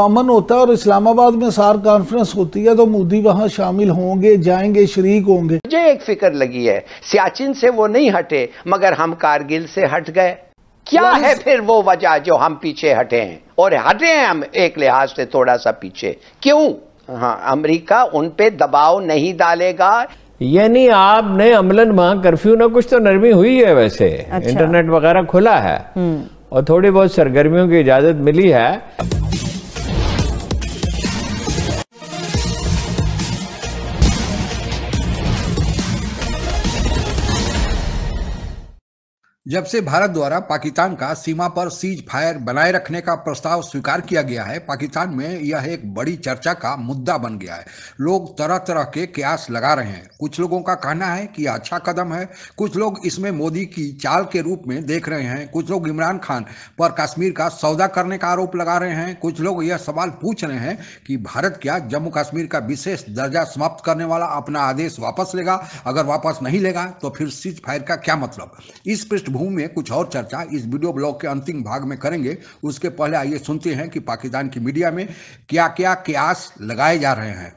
अमन होता है और इस्लामाबाद में सार कॉन्फ्रेंस होती है तो मोदी वहां शामिल होंगे जाएंगे शरीक होंगे मुझे एक फिक्र लगी है सियाचिन से वो नहीं हटे मगर हम कारगिल से हट गए क्या है फिर वो वजह जो हम पीछे हटे हैं और हटे हैं हम एक लिहाज से थोड़ा सा पीछे क्यों हाँ अमरीका उनपे दबाव नहीं डालेगा यानी आपने अमलन वहां कर्फ्यू ना कुछ तो नरमी हुई है वैसे अच्छा। इंटरनेट वगैरह खुला है हम्म। और थोड़ी बहुत सरगर्मियों की इजाजत मिली है जब से भारत द्वारा पाकिस्तान का सीमा पर सीज फायर बनाए रखने का प्रस्ताव स्वीकार किया गया है पाकिस्तान में यह एक बड़ी चर्चा का मुद्दा बन गया है लोग तरह तरह के कयास लगा रहे हैं कुछ लोगों का कहना है कि अच्छा कदम है कुछ लोग इसमें मोदी की चाल के रूप में देख रहे हैं कुछ लोग इमरान खान पर कश्मीर का सौदा करने का आरोप लगा रहे हैं कुछ लोग यह सवाल पूछ रहे हैं कि भारत क्या जम्मू कश्मीर का विशेष दर्जा समाप्त करने वाला अपना आदेश वापस लेगा अगर वापस नहीं लेगा तो फिर सीज फायर का क्या मतलब इस पृष्ठभूमि गेहूं में कुछ और चर्चा इस वीडियो ब्लॉग के अंतिम भाग में करेंगे उसके पहले आइए सुनते हैं कि पाकिस्तान की मीडिया में क्या क्या क्यास लगाए जा रहे हैं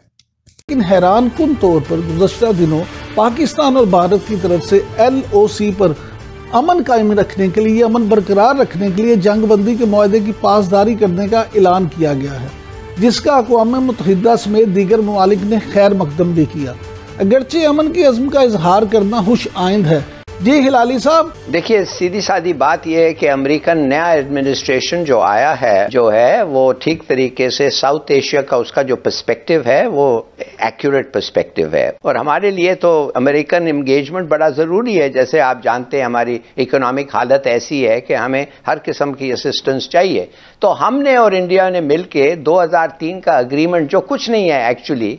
लेकिन हैरान कन तौर पर गुजशत दिनों पाकिस्तान और भारत की तरफ से एल ओ सी पर अमन कायम रखने के लिए अमन बरकरार रखने के लिए जंगबंदी के माहे की पासदारी करने का ऐलान किया गया है जिसका अकवा मुतहदा समेत दीगर ममालिक ने खैर मकदम भी किया अगरचे अमन की अज़म का इजहार करना खुश आइंद है जी हिलाली साहब देखिए सीधी सादी बात यह है कि अमेरिकन नया एडमिनिस्ट्रेशन जो आया है जो है वो ठीक तरीके से साउथ एशिया का उसका जो पर्सपेक्टिव है वो एक्यूरेट पर्सपेक्टिव है और हमारे लिए तो अमेरिकन एंगेजमेंट बड़ा जरूरी है जैसे आप जानते हैं हमारी इकोनॉमिक हालत ऐसी है कि हमें हर किस्म की असिस्टेंस चाहिए तो हमने और इंडिया ने हजार तीन का अग्रीमेंट जो कुछ नहीं है एक्चुअली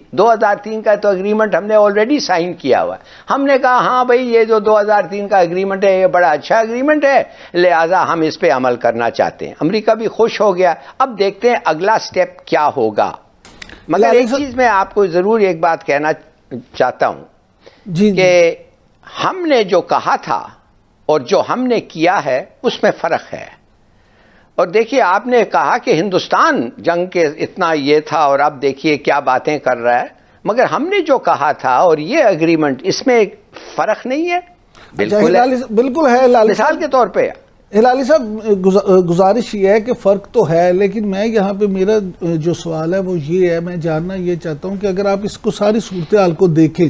तीन का तो अग्रीमेंट हमने ऑलरेडी साइन किया हुआ हमने कहा हाँ भाई ये जो हजार 2003 का एग्रीमेंट है ये बड़ा अच्छा एग्रीमेंट है लिहाजा हम इस पर अमल करना चाहते हैं अमरीका भी खुश हो गया अब देखते हैं अगला स्टेप क्या होगा मगर एक चीज मैं आपको जरूर एक बात कहना चाहता हूं कि हमने जो कहा था और जो हमने किया है उसमें फर्क है और देखिए आपने कहा कि हिंदुस्तान जंग के इतना ये था और अब देखिए क्या बातें कर रहा है मगर हमने जो कहा था और ये एग्रीमेंट इसमें फर्क नहीं है अच्छा, बिल्कुल है। मिसाल के तौर पर हिलाली साहब गुजारिश ये है कि फ़र्क तो है लेकिन मैं यहाँ पे मेरा जो सवाल है वो ये है मैं जानना ये चाहता हूँ कि अगर आप इसको सारी सूरत हाल को देखें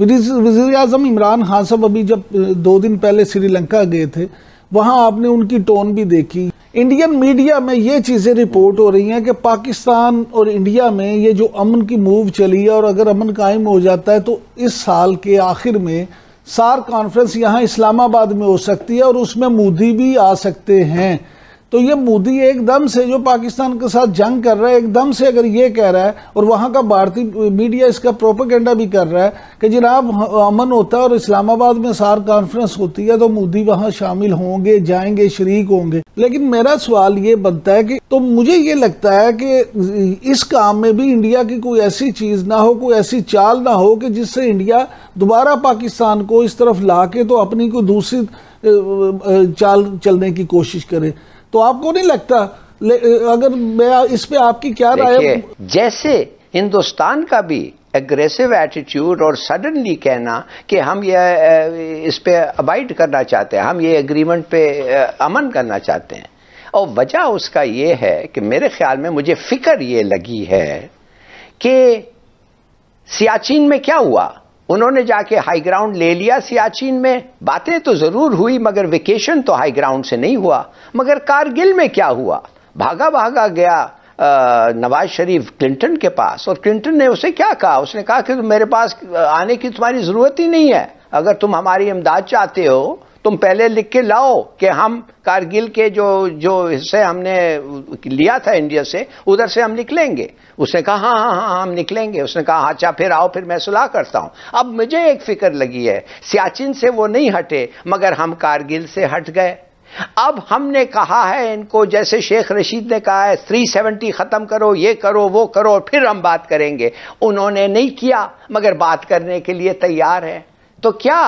वजी अजम इमरान खान साहब अभी जब दो दिन पहले श्रीलंका गए थे वहाँ आपने उनकी टोन भी देखी इंडियन मीडिया में ये चीज़ें रिपोर्ट हो रही हैं कि पाकिस्तान और इंडिया में ये जो अमन की मूव चली है और अगर अमन कायम हो जाता है तो इस साल के आखिर में सार कॉन्फ्रेंस यहाँ इस्लामाबाद में हो सकती है और उसमें मोदी भी आ सकते हैं तो ये मोदी एकदम से जो पाकिस्तान के साथ जंग कर रहा है एकदम से अगर ये कह रहा है और वहाँ का भारतीय मीडिया इसका प्रोपोगेंडा भी कर रहा है कि जनाब अमन होता है और इस्लामाबाद में सार कॉन्फ्रेंस होती है तो मोदी वहाँ शामिल होंगे जाएंगे शरीक होंगे लेकिन मेरा सवाल ये बनता है कि तो मुझे ये लगता है कि इस काम में भी इंडिया की कोई ऐसी चीज़ ना हो कोई ऐसी चाल ना हो कि जिससे इंडिया दोबारा पाकिस्तान को इस तरफ ला तो अपनी कोई दूसरी चाल चलने की कोशिश करे तो आपको नहीं लगता अगर मैं इस पे आपकी क्या राय जैसे हिंदुस्तान का भी एग्रेसिव एटीट्यूड और सडनली कहना कि हम ये इस पे अबाइड करना चाहते हैं हम ये एग्रीमेंट पे अमन करना चाहते हैं और वजह उसका ये है कि मेरे ख्याल में मुझे फिक्र ये लगी है कि सियाचिन में क्या हुआ उन्होंने जाके हाई ग्राउंड ले लिया सियाचिन में बातें तो जरूर हुई मगर वेकेशन तो हाई ग्राउंड से नहीं हुआ मगर कारगिल में क्या हुआ भागा भागा गया नवाज शरीफ क्लिंटन के पास और क्लिंटन ने उसे क्या कहा उसने कहा कि मेरे पास आने की तुम्हारी जरूरत ही नहीं है अगर तुम हमारी इमदाद चाहते हो तुम पहले लिख के लाओ कि हम कारगिल के जो जो हिस्से हमने लिया था इंडिया से उधर से हम निकलेंगे उसने कहा हाँ हाँ हाँ हम निकलेंगे उसने कहा हाँ, अच्छा फिर आओ फिर मैं सुलह करता हूँ अब मुझे एक फिक्र लगी है सियाचिन से वो नहीं हटे मगर हम कारगिल से हट गए अब हमने कहा है इनको जैसे शेख रशीद ने कहा है 370 खत्म करो ये करो वो करो फिर हम बात करेंगे उन्होंने नहीं किया मगर बात करने के लिए तैयार है तो क्या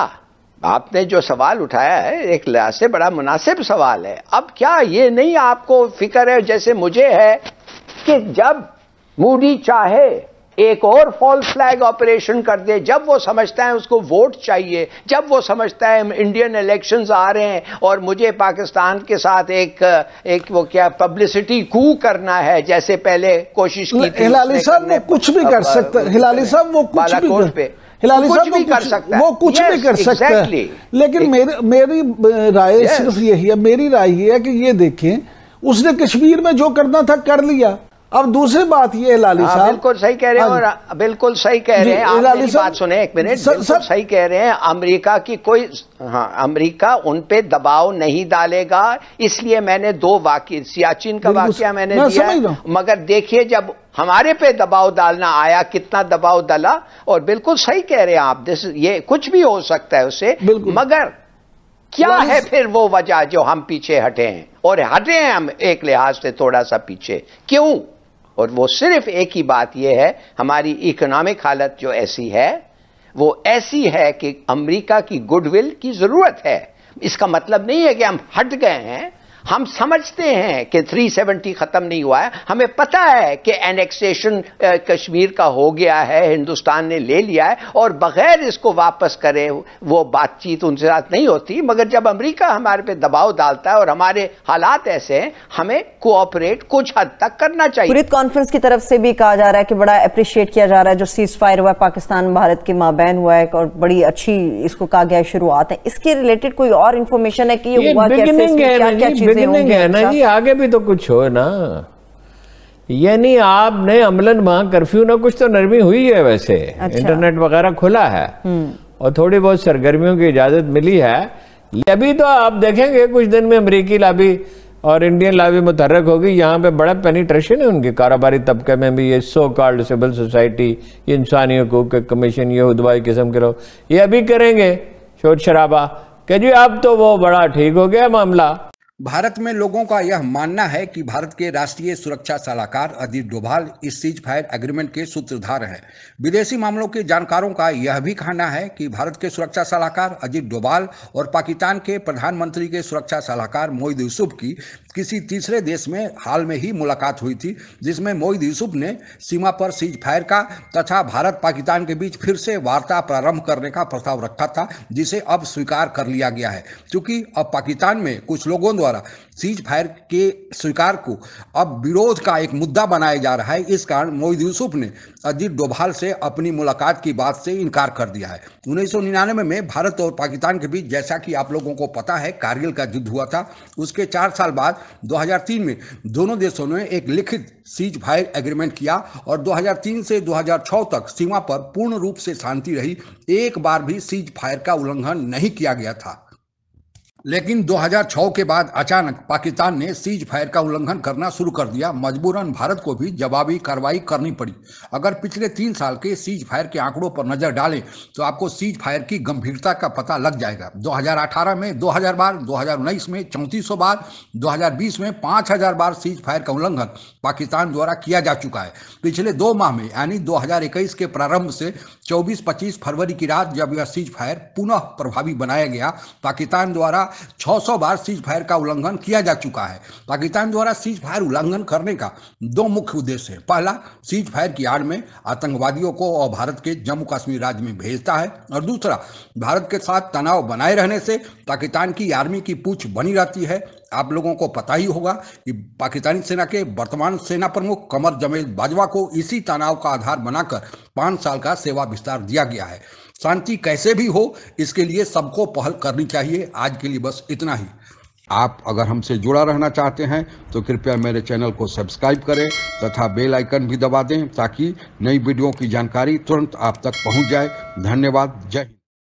आपने जो सवाल उठाया है एक लिहाज से बड़ा मुनासिब सवाल है अब क्या ये नहीं आपको फिक्र है जैसे मुझे है कि जब मूडी चाहे एक और फॉल्स फ्लैग ऑपरेशन कर दे जब वो समझता है उसको वोट चाहिए जब वो समझता है इंडियन इलेक्शंस आ रहे हैं और मुझे पाकिस्तान के साथ एक एक वो क्या पब्लिसिटी कू करना है जैसे पहले कोशिश की थी हिलाली साहब वो कुछ भी कर सकते हिलाली साहब वो कुछ भी पे हिलाली साहब भी कर सकता वो कुछ भी कर सकता है लेकिन मेरी राय सिर्फ यही है मेरी राय ये है कि ये देखें उसने कश्मीर में जो करना था कर लिया अब दूसरी बात ये लाली हाँ, साहब बिल्कुल सही कह रहे हैं हाँ और बिल्कुल सही कह रहे हैं आप मेरी बात सुने एक मिनट बिल्कुल सही कह रहे हैं अमेरिका की कोई हाँ अमेरिका उन पे दबाव नहीं डालेगा इसलिए मैंने दो वाक्य सियाचिन का वाक्य मैंने दिया मगर देखिए जब हमारे पे दबाव डालना आया कितना दबाव डाला और बिल्कुल सही कह रहे हैं आप दिस ये कुछ भी हो सकता है उससे मगर क्या है फिर वो वजह जो हम पीछे हटे हैं और हटे हैं हम एक लिहाज से थोड़ा सा पीछे क्यों और वो सिर्फ एक ही बात यह है हमारी इकोनॉमिक हालत जो ऐसी है वो ऐसी है कि अमेरिका की गुडविल की जरूरत है इसका मतलब नहीं है कि हम हट गए हैं हम समझते हैं कि 370 ख़त्म नहीं हुआ है हमें पता है कि एनेक्सेशन कश्मीर का हो गया है हिंदुस्तान ने ले लिया है और बगैर इसको वापस करे वो बातचीत उनके साथ नहीं होती मगर जब अमेरिका हमारे पे दबाव डालता है और हमारे हालात ऐसे हैं हमें कोऑपरेट कुछ हद तक करना चाहिए पूरी कॉन्फ्रेंस की तरफ से भी कहा जा रहा है कि बड़ा अप्रिशिएट किया जा रहा है जो सीज फायर हुआ है पाकिस्तान भारत के माबैन हुआ है और बड़ी अच्छी इसको कहा गया शुरुआत है इसके रिलेटेड कोई और इन्फॉर्मेशन है कि ये हुआ कैसे क्या क्या चीज चीजें होंगी ना जी अच्छा? आगे भी तो कुछ हो ना यानी आपने अमलन वहां कर्फ्यू ना कुछ तो नरमी हुई है वैसे अच्छा। इंटरनेट वगैरह खुला है हम्म। और थोड़ी बहुत सरगर्मियों की इजाजत मिली है अभी तो आप देखेंगे कुछ दिन में अमरीकी लाबी और इंडियन लाबी मुतरक होगी यहाँ पे बड़ा पेनिट्रेशन है उनके कारोबारी तबके में भी ये सो कॉल्ड सिविल सोसाइटी ये इंसानी हकूक के कमीशन ये उदवाई किस्म के लोग ये अभी करेंगे शोर शराबा कह जी अब तो वो बड़ा ठीक हो गया मामला भारत में लोगों का यह मानना है कि भारत के राष्ट्रीय सुरक्षा सलाहकार अजीत डोभाल इस सीज फायर एग्रीमेंट के सूत्रधार हैं विदेशी मामलों के जानकारों का यह भी कहना है कि भारत के सुरक्षा सलाहकार अजीत डोभाल और पाकिस्तान के प्रधानमंत्री के सुरक्षा सलाहकार मोहिद यूसुफ की किसी तीसरे देश में हाल में ही मुलाकात हुई थी जिसमें मोईद यूसुफ ने सीमा पर सीज फायर का तथा भारत पाकिस्तान के बीच फिर से वार्ता प्रारंभ करने का प्रस्ताव रखा था जिसे अब स्वीकार कर लिया गया है क्योंकि अब पाकिस्तान में कुछ लोगों द्वारा सीज फायर के स्वीकार को अब विरोध का एक मुद्दा बनाया जा रहा है इस कारण मोहित यूसुफ ने अजीत डोभाल से अपनी मुलाकात की बात से इनकार कर दिया है उन्नीस में भारत और पाकिस्तान के बीच जैसा कि आप लोगों को पता है कारगिल का युद्ध हुआ था उसके चार साल बाद 2003 में दोनों देशों ने एक लिखित सीज फायर एग्रीमेंट किया और 2003 से 2006 तक सीमा पर पूर्ण रूप से शांति रही एक बार भी सीज फायर का उल्लंघन नहीं किया गया था लेकिन 2006 के बाद अचानक पाकिस्तान ने सीज फायर का उल्लंघन करना शुरू कर दिया मजबूरन भारत को भी जवाबी कार्रवाई करनी पड़ी अगर पिछले तीन साल के सीज फायर के आंकड़ों पर नजर डालें तो आपको सीज फायर की गंभीरता का पता लग जाएगा 2018 में 2000 बार 2019 में चौंतीस बार 2020 में 5000 बार सीज फायर का उल्लंघन पाकिस्तान द्वारा किया जा चुका है पिछले दो माह में यानी दो के प्रारंभ से चौबीस पच्चीस फरवरी की रात जब यह सीज फायर पुनः प्रभावी बनाया गया पाकिस्तान द्वारा 600 बार सीज फायर का उल्लंघन किया जा चुका है पाकिस्तान द्वारा सीज फायर उल्लंघन करने का दो मुख्य उद्देश्य है पहला सीज फायर की आड़ में आतंकवादियों को और भारत के जम्मू कश्मीर राज्य में भेजता है और दूसरा भारत के साथ तनाव बनाए रहने से पाकिस्तान की आर्मी की पूछ बनी रहती है आप लोगों को पता ही होगा कि पाकिस्तानी सेना के वर्तमान सेना प्रमुख कमर जमेल बाजवा को इसी तनाव का आधार बनाकर पाँच साल का सेवा विस्तार दिया गया है शांति कैसे भी हो इसके लिए सबको पहल करनी चाहिए आज के लिए बस इतना ही आप अगर हमसे जुड़ा रहना चाहते हैं तो कृपया मेरे चैनल को सब्सक्राइब करें तथा बेल आइकन भी दबा दें ताकि नई वीडियो की जानकारी तुरंत आप तक पहुंच जाए धन्यवाद जय